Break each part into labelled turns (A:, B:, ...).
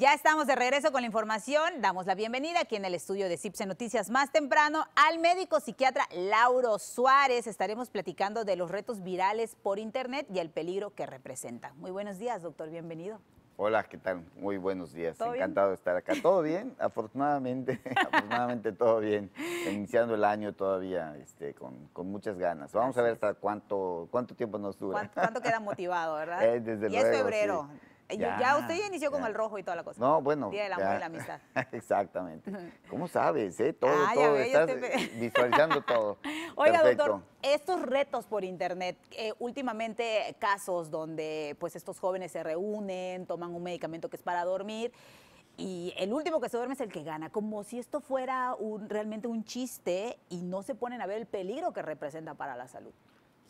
A: Ya estamos de regreso con la información. Damos la bienvenida aquí en el estudio de CIPSE Noticias más temprano al médico psiquiatra Lauro Suárez. Estaremos platicando de los retos virales por Internet y el peligro que representa. Muy buenos días, doctor. Bienvenido.
B: Hola, ¿qué tal? Muy buenos días. Encantado de estar acá. ¿Todo bien? Afortunadamente, afortunadamente todo bien. Iniciando el año todavía este, con, con, muchas ganas. Vamos a ver hasta cuánto, cuánto tiempo nos dura.
A: ¿Cuánto, queda motivado, verdad? Eh, desde febrero. Eh, ya, usted ya inició con el rojo y toda la cosa. No, bueno. Día del amor y la amistad.
B: Exactamente. ¿Cómo sabes? Eh? Todo, ah, todo. Estás visualizando todo. Oiga, doctor,
A: estos retos por internet, eh, últimamente casos donde pues estos jóvenes se reúnen, toman un medicamento que es para dormir y el último que se duerme es el que gana, como si esto fuera realmente un chiste y no se ponen a ver el peligro que representa para la salud.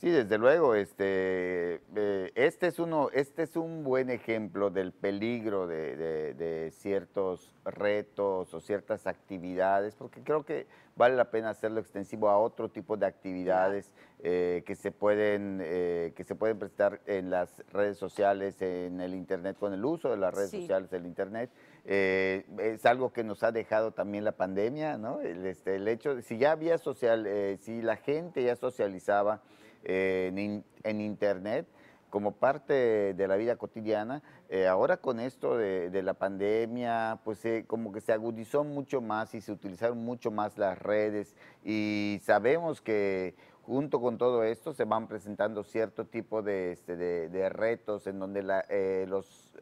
B: Sí, desde luego, este, eh, este, es uno, este es un buen ejemplo del peligro de, ciertos retos o ciertas actividades, porque creo que vale la pena hacerlo extensivo a otro tipo de actividades eh, que, se pueden, eh, que se pueden prestar en las redes sociales, en el Internet, con el uso de las redes sociales, del Internet. es algo que nos ha dejado también la pandemia, ¿no? El, este, el hecho, si ya había social, si la gente ya socializaba, en, Internet como parte de la vida cotidiana. Eh, ahora con esto de, la pandemia, pues como que se agudizó mucho más y se utilizaron mucho más las redes y sabemos que junto con todo esto se van presentando cierto tipo de, este, de, retos en donde eh, los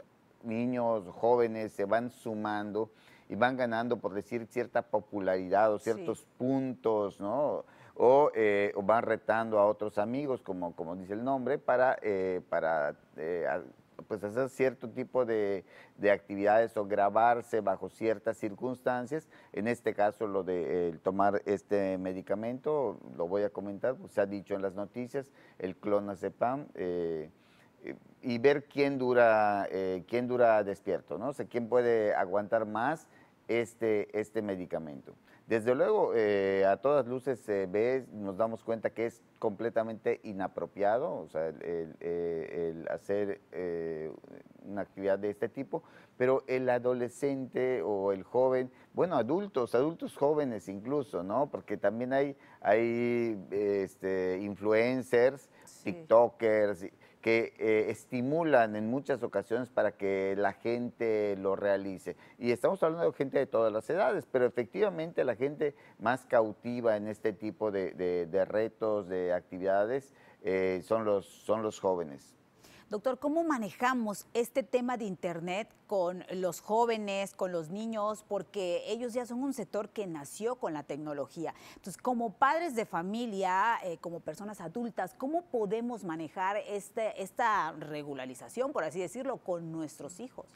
B: niños jóvenes se van sumando y van ganando, por decir, cierta popularidad o ciertos puntos, ¿no? o, eh, van retando a otros amigos, como, dice el nombre, para, eh, eh, pues, hacer cierto tipo de, actividades o grabarse bajo ciertas circunstancias. En este caso, lo de tomar este medicamento, lo voy a comentar, pues, se ha dicho en las noticias, el clonazepam. y ver quién dura, quién dura despierto, ¿no? quién puede aguantar más este, este medicamento. Desde luego, eh, a todas luces se ve, nos damos cuenta que es completamente inapropiado, o sea, el, eh, hacer eh, una actividad de este tipo, pero el adolescente o el joven, bueno, adultos, adultos jóvenes incluso, ¿no? Porque también hay, hay este, influencers, TikTokers, que eh, estimulan en muchas ocasiones para que la gente lo realice. Y estamos hablando de gente de todas las edades, pero efectivamente la gente más cautiva en este tipo de, retos, de actividades, eh, son, son los jóvenes.
A: Doctor, ¿cómo manejamos este tema de Internet con los jóvenes, con los niños? Porque ellos ya son un sector que nació con la tecnología. Entonces, como padres de familia, eh, como personas adultas, ¿cómo podemos manejar este, esta regularización, por así decirlo, con nuestros hijos?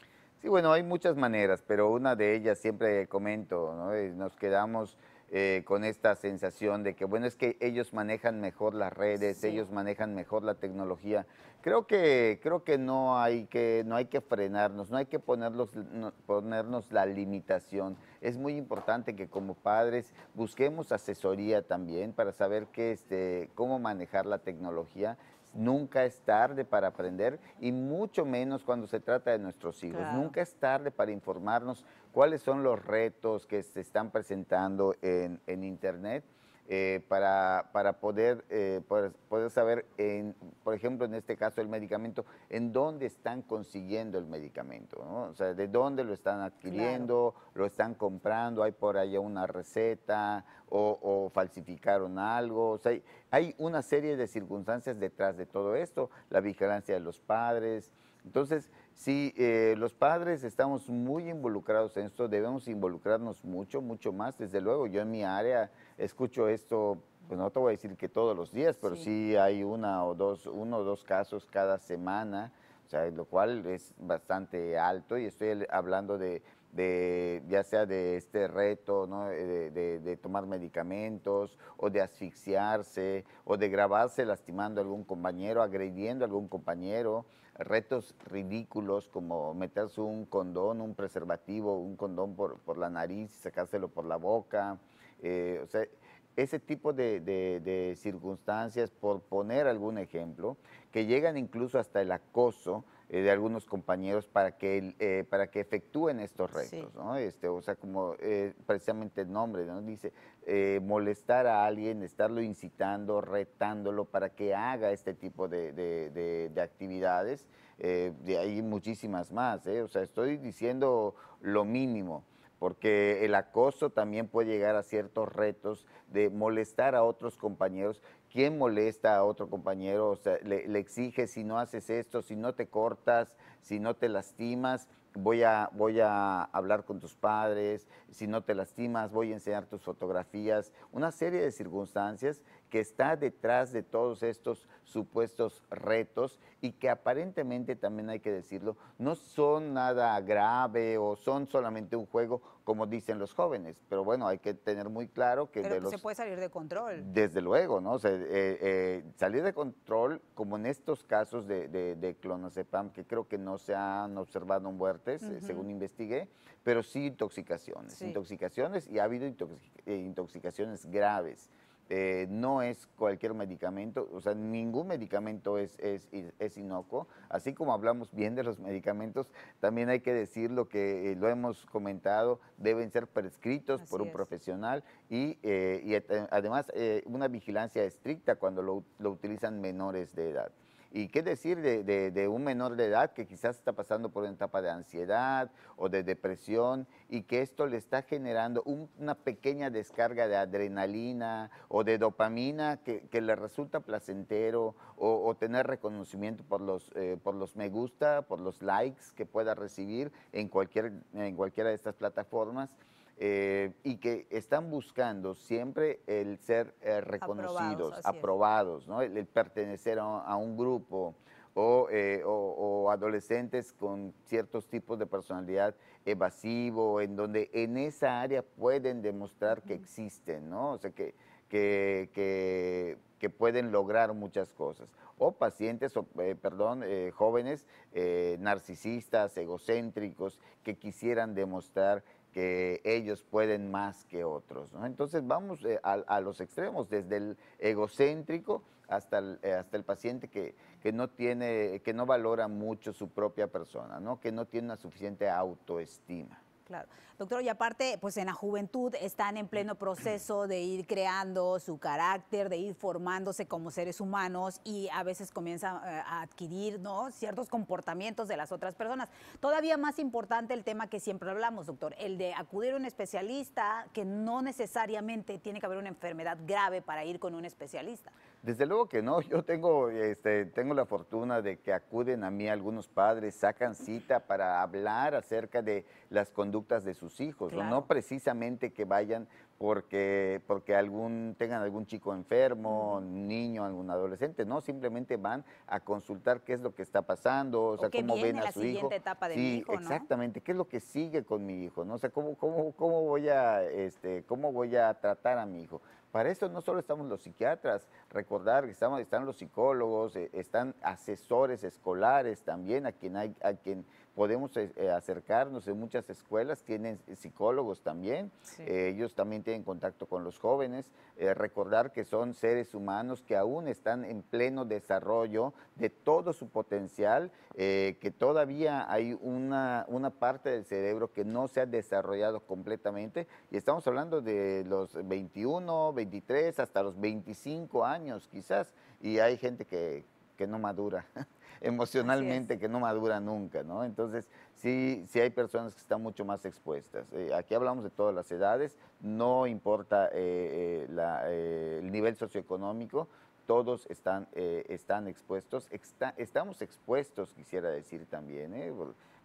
B: Sí, bueno, hay muchas maneras, pero una de ellas siempre comento, ¿no? Eh, nos quedamos eh, con esta sensación de que, bueno, es que ellos manejan mejor las redes, ellos manejan mejor la tecnología. Creo que, creo que no hay que, no hay que frenarnos, no hay que ponernos la limitación. Es muy importante que como padres busquemos asesoría también para saber este, cómo manejar la tecnología Nunca es tarde para aprender y mucho menos cuando se trata de nuestros hijos. Nunca es tarde para informarnos cuáles son los retos que se están presentando en Internet eh, para, para eh, poder, poder, saber, en, por ejemplo, en este caso el medicamento, en dónde están consiguiendo el medicamento, o sea, de dónde lo están adquiriendo, lo están comprando, hay por allá una receta o, o falsificaron algo, o sea, hay, hay una serie de circunstancias detrás de todo esto, la vigilancia de los padres, entonces, Sí, eh, los padres estamos muy involucrados en esto, debemos involucrarnos mucho, mucho más. Desde luego, yo en mi área escucho esto, pues no te voy a decir que todos los días, pero sí, hay una o dos, uno o dos casos cada semana, o sea, lo cual es bastante alto y estoy hablando de, ya sea de este reto, eh, de, de tomar medicamentos o de asfixiarse o de grabarse lastimando a algún compañero, agrediendo a algún compañero retos ridículos como meterse un condón, un preservativo, un condón por, la nariz y sacárselo por la boca. Eh, o sea, ese tipo de, circunstancias, por poner algún ejemplo, que llegan incluso hasta el acoso, eh, de algunos compañeros para que, eh, para que efectúen estos retos, Este, o sea, como eh, precisamente el nombre, ¿no? Dice, molestar a alguien, estarlo incitando, retándolo para que haga este tipo de, de actividades. de ahí muchísimas más, o sea, estoy diciendo lo mínimo porque el acoso también puede llegar a ciertos retos de molestar a otros compañeros ¿Quién molesta a otro compañero? O sea, le, le, exige si no haces esto, si no te cortas, si no te lastimas, voy a, voy a hablar con tus padres, si no te lastimas, voy a enseñar tus fotografías, una serie de circunstancias que está detrás de todos estos supuestos retos y que aparentemente también hay que decirlo, no son nada grave o son solamente un juego como dicen los jóvenes, pero bueno, hay que tener muy claro que... Pero que se puede
A: salir de control.
B: Desde luego, ¿no? Eh, eh, salir de control, como en estos casos de, de, de que creo que no no se han observado muertes, eh, según investigué, pero sí intoxicaciones, intoxicaciones y ha habido eh, intoxicaciones graves. Eh, no es cualquier medicamento, o sea, ningún medicamento es, es, inocuo. Así como hablamos bien de los medicamentos, también hay que decir lo que lo hemos comentado, deben ser prescritos por un profesional y, además una vigilancia estricta cuando lo utilizan menores de edad. Y qué decir de, un menor de edad que quizás está pasando por una etapa de ansiedad o de depresión y que esto le está generando una pequeña descarga de adrenalina o de dopamina que, le resulta placentero o, tener reconocimiento por los, eh, por los me gusta, por los likes que pueda recibir en, cualquier, en cualquiera de estas plataformas. Eh, y que están buscando siempre el ser eh, reconocidos, aprobados, el, pertenecer a, un grupo. Eh, o, adolescentes con ciertos tipos de personalidad evasivo, en donde en esa área pueden demostrar que existen, O sea, que, que, pueden lograr muchas cosas. O pacientes, perdón, jóvenes narcisistas, egocéntricos, que quisieran demostrar que ellos pueden más que otros. Entonces vamos eh, a, los extremos, desde el egocéntrico hasta el, eh, hasta el paciente que, no tiene, que no valora mucho su propia persona, que no tiene una suficiente autoestima.
A: Doctor, y aparte, pues en la juventud están en pleno proceso de ir creando su carácter, de ir formándose como seres humanos y a veces comienzan eh, a adquirir ciertos comportamientos de las otras personas. Todavía más importante el tema que siempre hablamos, doctor, el de acudir a un especialista que no necesariamente tiene que haber una enfermedad grave para ir con un especialista.
B: Desde luego que no, yo tengo, este, tengo la fortuna de que acuden a mí algunos padres, sacan cita para hablar acerca de las conductas de sus hijos, no precisamente que vayan porque, porque tengan algún chico enfermo, niño, algún adolescente, no, simplemente van a consultar qué es lo que está pasando, o, sea, cómo ven a la siguiente hijo. etapa de sí, exactamente, qué es lo que sigue con mi hijo, ¿no? O cómo, cómo, voy a, este, cómo voy a tratar a mi hijo. Para eso no solo estamos los psiquiatras, recordar que estamos, están los psicólogos, eh, están asesores escolares también, a quien hay, a quien podemos eh, eh, acercarnos en muchas escuelas, tienen psicólogos también, eh, ellos también tienen contacto con los jóvenes, recordar que son seres humanos que aún están en pleno desarrollo de todo su potencial, que todavía hay una, una parte del cerebro que no se ha desarrollado completamente y estamos hablando de los 21, 23, hasta los 25 años quizás, y hay gente que, que no madura. emocionalmente que no madura nunca, ¿no? Entonces, sí, sí hay personas que están mucho más expuestas. Eh, aquí hablamos de todas las edades, no importa eh, eh, el nivel socioeconómico, todos están, están expuestos, estamos expuestos, quisiera decir también,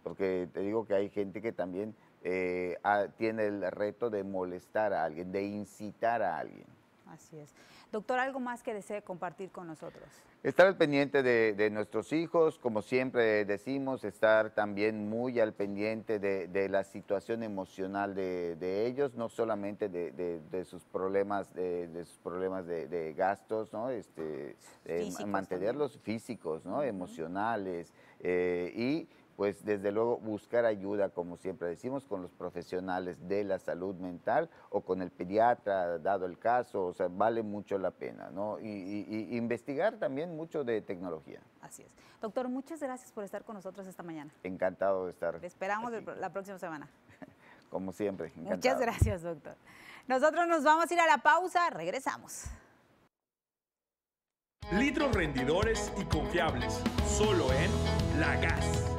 B: porque te digo que hay gente que también tiene el reto de molestar a alguien, de incitar a alguien.
A: Así es. Doctor, ¿algo más que desee compartir con nosotros?
B: Estar al pendiente de, nuestros hijos, como siempre decimos, estar también muy al pendiente de, la situación emocional de, ellos, no solamente de, sus problemas, de, sus problemas de, gastos, ¿no? Este, eh, mantenerlos físicos, ¿no? Emocionales. Eh, y pues desde luego buscar ayuda, como siempre decimos, con los profesionales de la salud mental o con el pediatra, dado el caso, o sea, vale mucho la pena, ¿no? Y, investigar también mucho de tecnología. Así es.
A: Doctor, muchas gracias por estar con nosotros esta mañana.
B: Encantado de estar. Te
A: esperamos la próxima semana.
B: Como siempre. Muchas
A: gracias, doctor. Nosotros nos vamos a ir a la pausa, regresamos.
B: Litros rendidores y confiables, solo en La Gas.